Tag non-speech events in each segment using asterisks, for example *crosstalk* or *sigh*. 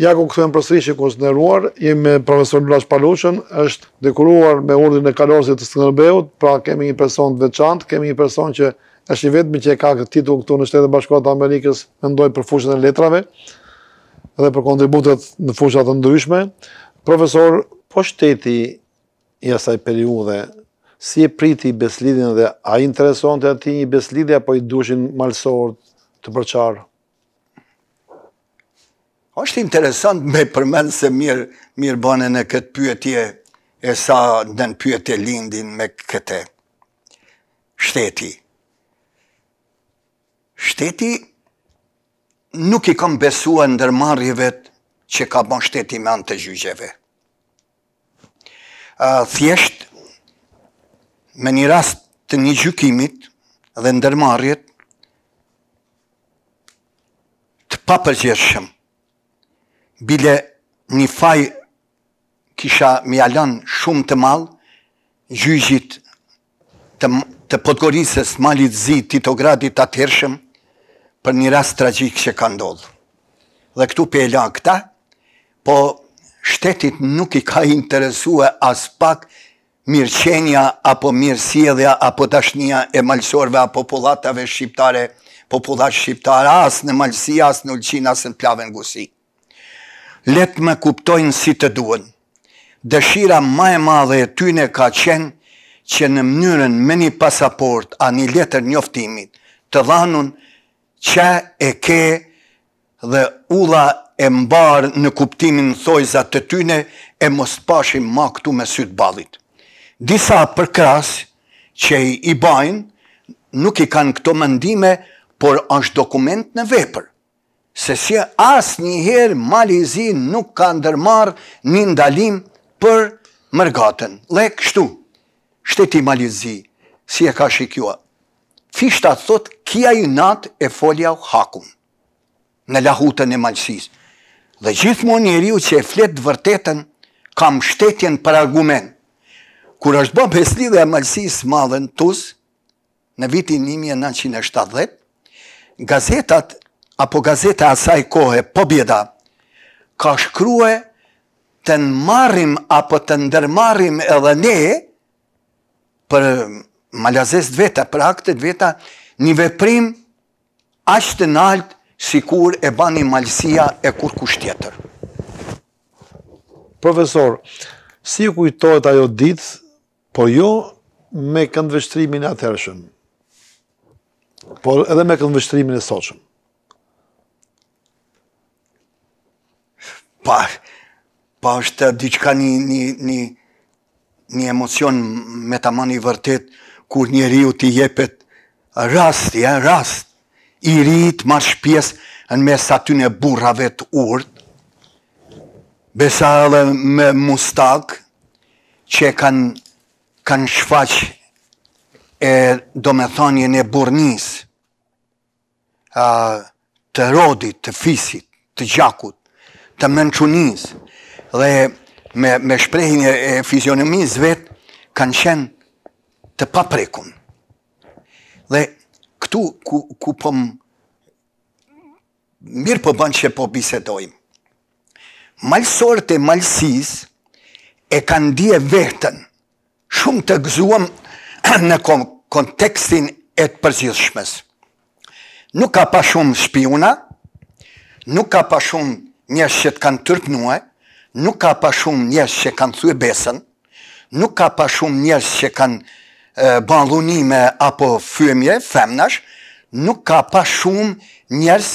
Ja ku këthujem për ku i konsideruar, jemi me profesor Blash Palushën, është dekuruar me urdin e kalorësit të Stënërbeut, pra kemi një person të veçantë, kemi një person që është një vetëmi që e ka këtë titu këtu në shtetë e të Amerikës, me ndoj për fushën e letrave, dhe për kontributet në fushat të ndryshme. Profesor, po shteti i asaj periude, si e priti i beslidin dhe a interesonte të ati një beslidja, po i dushin malësor të përqarë? është interesant me përmenë se mirë, mirë bane në këtë pyetje e sa në pyetje lindin me këte shteti. Shteti nuk i kam besua në dërmarjeve që ka bon shteti me antë të gjyqeve. Thjesht, me një rast të një gjykimit dhe ndërmarjet, të papërgjershëm, bile një faj kisha mi shumë të malë, gjyxit të podgorisës malit zi titogradit të për një rast tragik që ka ndodhë. Dhe këtu pe e la këta, po shtetit nuk i ka interesua as pak mirëqenja apo mirësiedhja apo dashnija e malësorve a populatave shqiptare, populat shqiptare as në malësia, as në ulqin, as në plave në gusik letë me kuptojnë si të duen. Dëshira ma e madhe e tyne ka qenë që në mënyrën me një pasaport a një letër njoftimit të dhanun që e ke dhe ula e mbarë në kuptimin në thojzat të tyne e mos pashim ma këtu me sytë balit. Disa përkras që i bajnë nuk i kanë këto mëndime, por është dokument në vepër se si as njëherë Malizi nuk ka ndërmarë një ndalim për mërgatën. Le kështu, shteti Malizi, si e ka shikjua, fishta thot, kia i natë e folja u hakun, në lahutën e malësis, dhe gjithmonë njëri u që e fletë vërtetën, kam shtetjen për argument. Kur është bë besli dhe e malësis madhen tusë, në vitin 1970, gazetat apo gazete asaj kohë, po bjeda, ka shkrua të nëmarim apo të ndërmarim edhe ne për malazes të veta, për aktet të veta, një veprim ashtë të naltë si kur e bani malësia e kur kusht tjetër. Profesor, si ju kujtojt ajo ditë, po jo me këndveshtrimin e atërshëm, por edhe me këndveshtrimin e soqëm. pa, pa është diqka një, një, një, një emocion me ta mani vërtet, kur një t'i jepet rast, ja, rast, i rrit ma shpjes në mes aty në burrave të urt, besa edhe me mustak, që kanë kan shfaq e do me në burnis, të rodit, të fisit, të gjakut, të menqunis dhe me, me shprejnë e fizionimis vetë kanë qenë të paprekun. Dhe këtu ku, ku pëm po mirë për po bënë që po bisedojmë. Malësorët e malsis e kanë dje vetën shumë të gëzuam *clears throat* në kontekstin e të përzishmës. Nuk ka pa shumë shpiuna, nuk ka pa shumë njështë që të kanë tërpnue, nuk ka pa shumë njështë që kanë thuj besën, nuk ka pa shumë njështë që kanë banlunime apo fëmje, femnash, nuk ka pa shumë njërës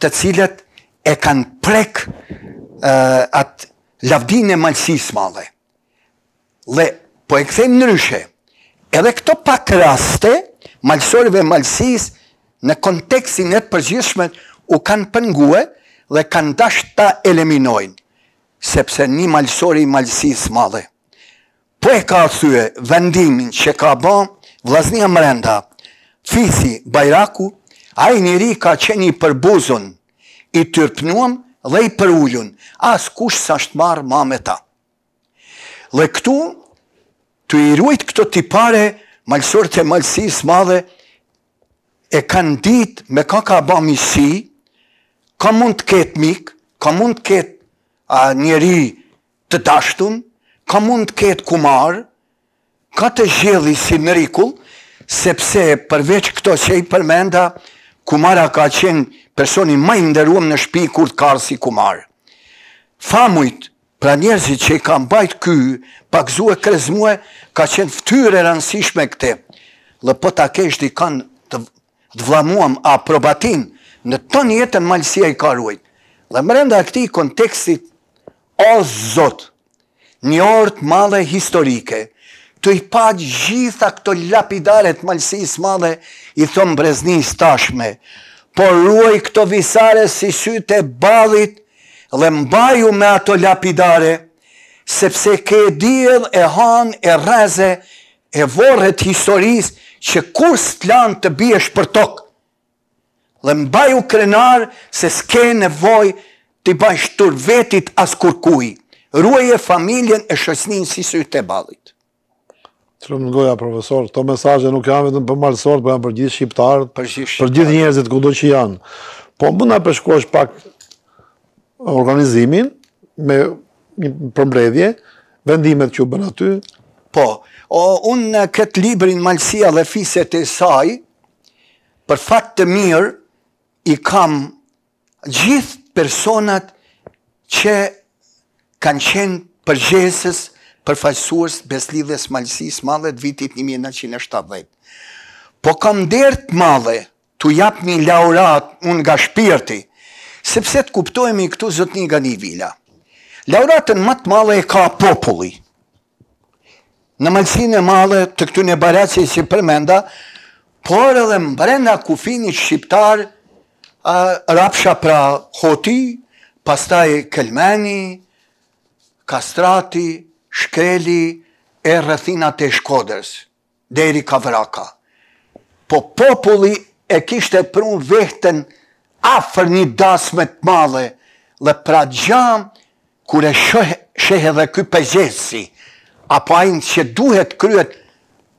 të cilët e kanë prek atë lavdin e malsis male. Le, po e këthejmë nëryshe, edhe këto pak raste, malsorive malsis në kontekstin e të përgjithshmet u kanë pënguet dhe kanë dash ta eliminojnë, sepse një malsori i malsis madhe. Po e ka thyë vendimin që ka bon vlasnia mrenda, fisi bajraku, a i njëri ka qeni për buzun, i tërpnuam dhe i për ullun, as kush sa shtë marë ma me ta. Dhe këtu, të i ruajt këto tipare, malsorët e malsis madhe, e kanë dit me ka ka ba misi, ka mund të ketë mik, ka mund të ketë a, njeri të dashtun, ka mund të ketë kumar, ka të gjeli si mërikull, sepse përveç këto që i përmenda, kumara ka qenë personi ma i në shpi kur të karë si kumar. Famujt, pra njerëzit që i kam bajt ky, pak zuë krezmue, ka qenë ftyre rënsishme këte. Lë po ta kesh kanë të, vlamuam aprobatinë, në ton jetën malësia i ka ruajt. Dhe mërënda këti kontekstit, o zotë, një ortë madhe historike, të i pa gjitha këto lapidare të malësis madhe, i thëmë brezni stashme, por ruaj këto visare si sytë e balit, dhe mbaju me ato lapidare, sepse ke dil e han e reze e vorët historisë, që kur së të lanë të biesh për tokë, dhe mbaj u krenar se s'ke nevoj t'i baj shtur vetit as kur kuj. Ruaj e familjen e shësnin si së të balit. Shumë në goja, profesor, këto mesaje nuk janë vetëm për malësor, për po janë për gjithë shqiptarë, për gjithë njerëzit këdo që janë. Po më nga përshkosh pak organizimin me një përmredje, vendimet që u bënë aty? Po, unë në këtë librin malësia dhe fiset e saj, për fatë të mirë, i kam gjithë personat që kanë qenë përgjesës përfajsuës beslidhës malsis malet vitit 1970. Po kam dërë të malë të japë një laurat unë nga shpirti, sepse të kuptojme i këtu zëtë gani nga një vila. Lauratën më të e ka populli. Në malsin e malë të këtu një barecës i përmenda, por edhe më brenda kufinit shqiptarë rapsha pra hoti, pastaj kelmeni, kastrati, Shkeli e rëthinat e shkoders, deri ka vraka. Po populli e kishte prun vehten afer një dasme të male, dhe pra gjam, kure shëhe dhe ky pëgjesi, apo ajnë që duhet kryet,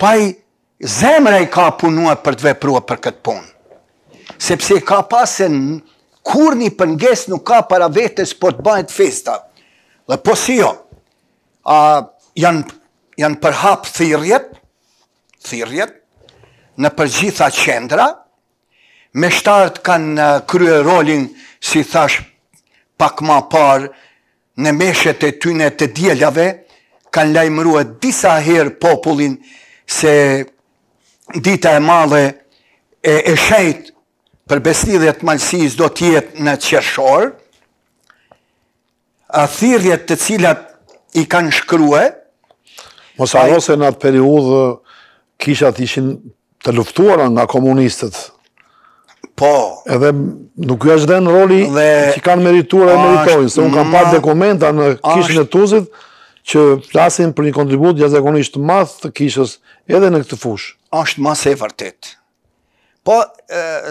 pa i zemre i ka punua për të veprua për këtë punë sepse ka pasen kur një pënges nuk ka para vetës po të bajt festa. Dhe po si jo, janë përhap thirjet, thirjet, në përgjitha qendra, me shtartë kanë krye rolin, si thash, pak ma parë, në meshet e tyne të djeljave, kanë lajmërua disa herë popullin, se dita e male e shajtë për besi dhe të malsis do tjetë në qeshor, a thirjet të cilat i kanë shkrua, mos arose në atë periudhë kishat ishin të luftuara nga komunistët, Po, edhe nuk ju është dhe në roli që kanë merituar e meritojnë, se unë kam parë dokumenta në kishën e tuzit që plasin për një kontribut jazakonisht mathë të kishës edhe në këtë fushë. Ashtë mathë e vërtetë. Po,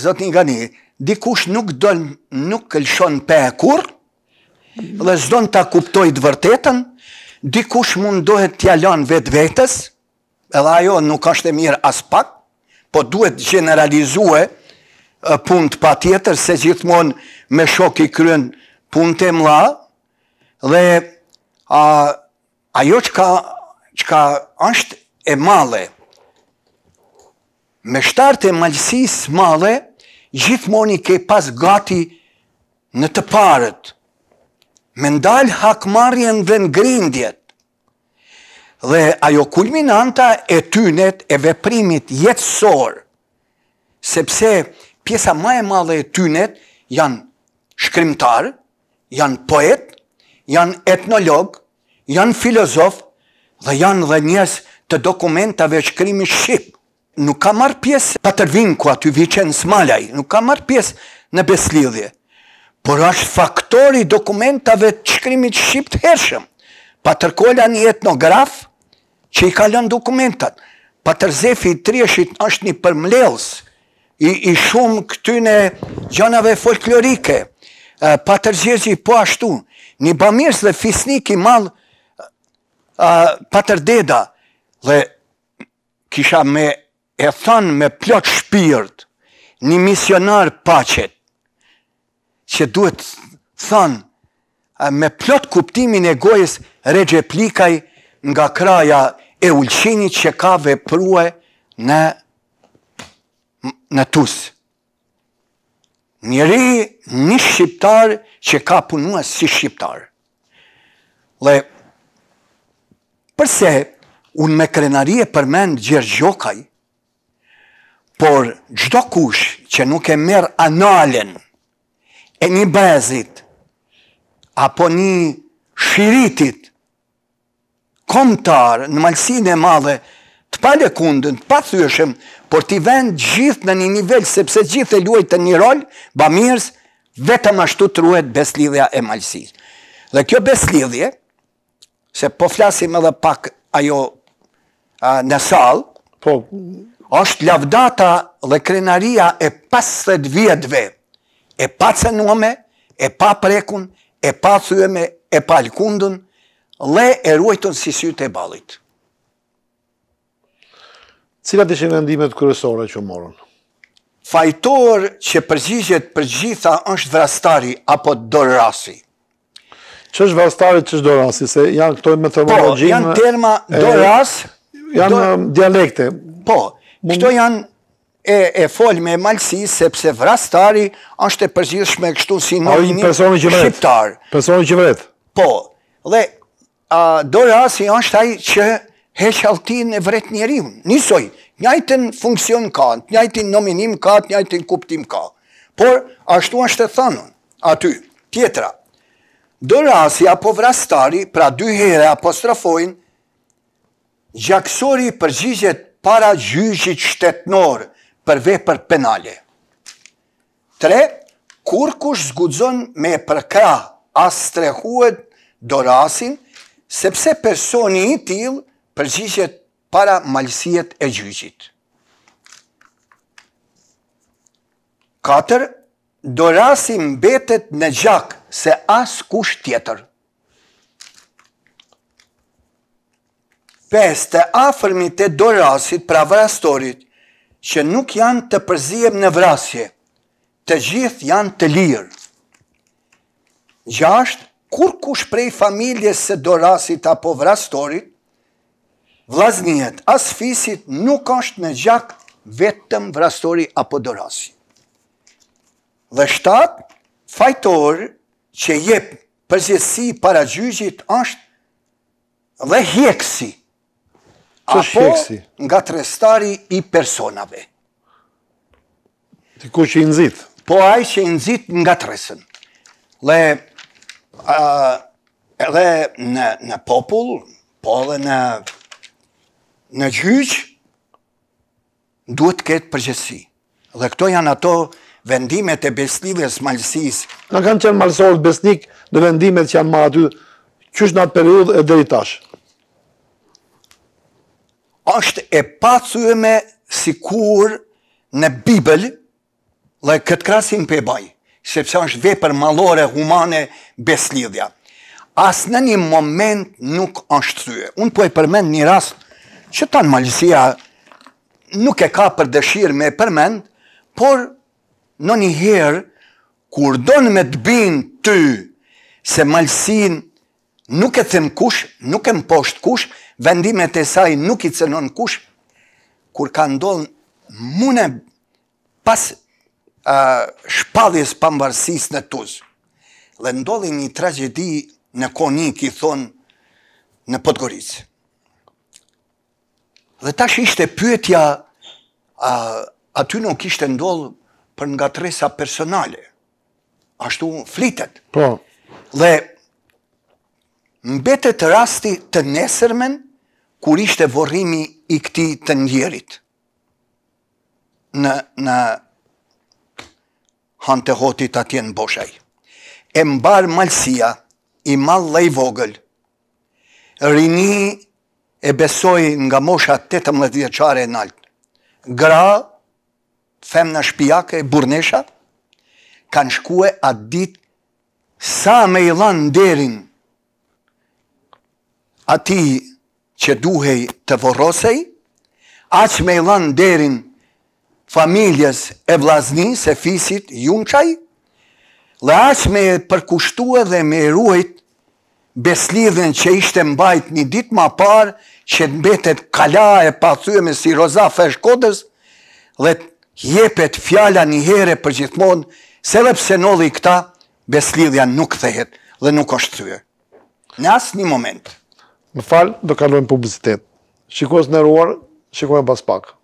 zot një gani, dikush nuk dolë, nuk këllëshon pe e kur, dhe zdo në ta kuptoj të vërtetën, dikush mundohet t'ja lanë vetë vetës, edhe ajo nuk është e mirë as pak, po duhet generalizue punt pa tjetër, se gjithmonë me shok i kryen punte e mla, dhe ajo që ka është e male, me shtarë të malsis madhe, gjithmoni ke pas gati në të parët, me ndalë hakmarjen dhe në grindjet, dhe ajo kulminanta e tynet e veprimit jetësor, sepse pjesa ma e madhe e tynet janë shkrimtar, janë poet, janë etnolog, janë filozof, dhe janë dhe njësë të dokumentave shkrimi Shqipë, nuk ka marrë pjesë, të tërvinë ku aty vicenë smalaj, nuk ka marrë pjesë në beslidhje, por është faktori dokumentave të shkrimit shqipt hershëm, pa tërkolla një etnograf që i kalon dokumentat, pa tërzefi i trieshit është një përmlels i shumë këtyne gjonave folklorike, pa tërgjegji po ashtu, një bamirs dhe fisnik i malë pa tërdeda, dhe kisha me e thanë me plot shpirt, një misionar pachet, që duhet thanë me plot kuptimin e gojës regje plikaj nga kraja e ulqinit që ka vepruje në, në tusë. Njëri një shqiptar që ka punua si shqiptar. Dhe përse unë me krenarie përmend Gjergjokaj, Por gjdo kush që nuk e merë analen e një brezit, apo një shiritit, komtar në malsin e madhe, të pa dhe kundën, të pa thyshëm, por t'i vend gjithë në një nivel, sepse gjithë e luajtë të një rol, ba mirës, vetëm ashtu të beslidhja e malsin. Dhe kjo beslidhje, se po flasim edhe pak ajo në salë, po, është lavdata dhe krenaria e 50 vjetëve, e pa cenome, e pa prekun, e pa thyeme, e pa lkundën, le e ruajton si sytë e balit. Cila të shenë nëndimet kërësore që morën? Fajtor që përgjigjet për gjitha është vrastari apo dorrasi. Që është vrastari që është dorrasi? Se janë këtoj me të Po, janë terma dorras... Janë dialekte. Po, Këto janë e folme me malësi, sepse vrastari është e përgjithshme kështu si në një shqiptarë. Personë që vretë? Po, dhe dorasi është ai që heqaltin e vret njerim, njësoj, njajtën funksion ka, njajtën nominim ka, njajtën kuptim ka, por ashtu është të thanën, aty, tjetra, do rrasi apo vrastari, pra dy herë apostrofojnë, gjaksori përgjithjet para gjyqit shtetnor për vepër për penale. Tre, kur kush zgudzon me përkra a strehuet do rasin, sepse personi i til përgjyqet para malsijet e gjyqit. Katër, do betet në gjak se as kush tjetër. 5. të afërmit e dorasit pra vrastorit, që nuk janë të përzijem në vrasje, të gjithë janë të lirë. Gjashtë, kur kush prej familjes se dorasit apo vrastorit, vlaznijet as fisit nuk është në gjak vetëm vrastori apo dorasi. Dhe shtatë, fajtor që jep përzjesi para gjyqit është dhe hjekësi, apo nga trestari i personave. Të ku që i nëzit? Po aj që i nëzit nga tresën. Le, edhe në, në popull, po edhe në, në gjyqë, duhet këtë përgjësi. Dhe këto janë ato vendimet e beslive së malësis. Në kanë qenë malësorët besnik dhe vendimet që janë ma aty, qështë në atë periud e dhe i tashë? është e pacujeme si kur në Bibel, dhe këtë krasin për e baj, sepse është vepër malore, humane, beslidhja. Asë në një moment nuk është të. Unë po e përmend një rast që tanë malësia nuk e ka për dëshirë me përmend, por në një herë, kur donë me të binë ty, se malësin nuk e them kush, nuk e më poshtë kush, vendimet e saj nuk i cënon kush, kur ka ndonë mune pas shpadhjes pambarsis në tuz. Dhe ndonë një tragedi në koni, ki thonë, në Podgoricë. Dhe ta ishte pyetja, aty nuk ishte ndonë për nga tresa personale, ashtu flitet. Po, dhe mbetet rasti të nesërmen, kur ishte vorrimi i këti të njerit në, në hanë të hotit atje në boshaj. E mbarë malsia i malë dhe i vogël, rini e besoj nga mosha 18 djeqare e naltë. Gra, fem në shpijake, burnesha, kanë shkue atë ditë sa me i lanë derin ati që duhej të vorosej, aq me i lanë derin familjes e vlazni se fisit junqaj, dhe aq me i e dhe me i ruajt beslidhen që ishte mbajt një dit ma parë që të mbetet kala e pathyme si roza feshkodës dhe jepet fjala një here për gjithmonë, se dhe pse nëllë i këta, beslidhja nuk thehet dhe nuk është thyrë. Në asë një momentë. Më falë, do kalojmë publicitet. Shikos në ruar, shikojmë pas pak.